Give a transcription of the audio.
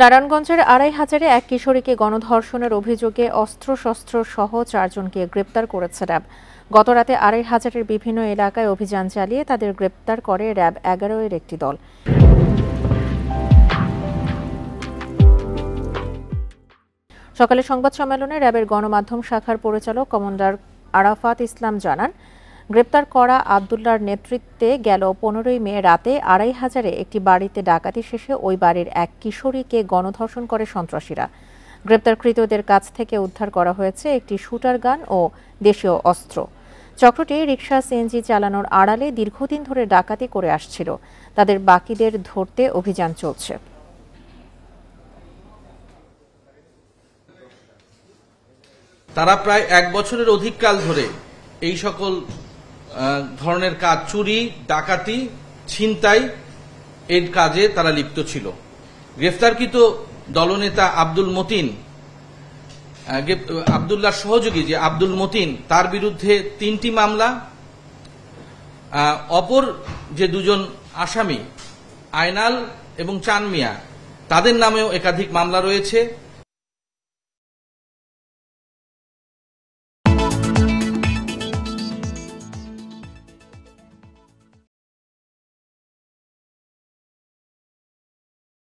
নারায়ণগঞ্জের আড়াই হাজারে এক কিশোরীকে গণধর্ষণের অভিযোগে অস্ত্রশস্ত্র সহ চারজনকে গ্রেপ্তার করেছে র্যাব গতরাতে আড়াই হাজারের বিভিন্ন এলাকায় অভিযান চালিয়ে তাদের গ্রেপ্তার করে র্যাব এগারো এর একটি দল সকালে সংবাদ সম্মেলনে র্যাবের গণমাধ্যম শাখার পরিচালক কমান্ডার আরাফাত ইসলাম জানান গ্রেপ্তার করা আবদুল্লার নেতৃত্বে গেল পনেরোই মে রাতে আড়াই হাজারে একটি বাড়িতে ডাকাতি শেষে ওই বাড়ির এক কিশোরীকে গণধর্ষণ করে সন্ত্রাসীরা গ্রেপ্তারকৃতদের কাছ থেকে উদ্ধার করা হয়েছে একটি শুটার গান ও দেশীয় অস্ত্র চক্রটি রিক্সা সিএনজি চালানোর আড়ালে দীর্ঘদিন ধরে ডাকাতি করে আসছিল তাদের বাকিদের ধরতে অভিযান চলছে তারা প্রায় এক বছরের অধিক কাল ধরে এই সকল ধরনের কাজ চুরি ডাকাতি ছিনতাই এর কাজে তারা লিপ্ত ছিল গ্রেফতারকৃত দলনেতা আব্দুল মতিন আবদুল্লাহ সহযোগী যে আব্দুল মতিন তার বিরুদ্ধে তিনটি মামলা অপর যে দুজন আসামি আয়নাল এবং চানমিয়া তাদের নামেও একাধিক মামলা রয়েছে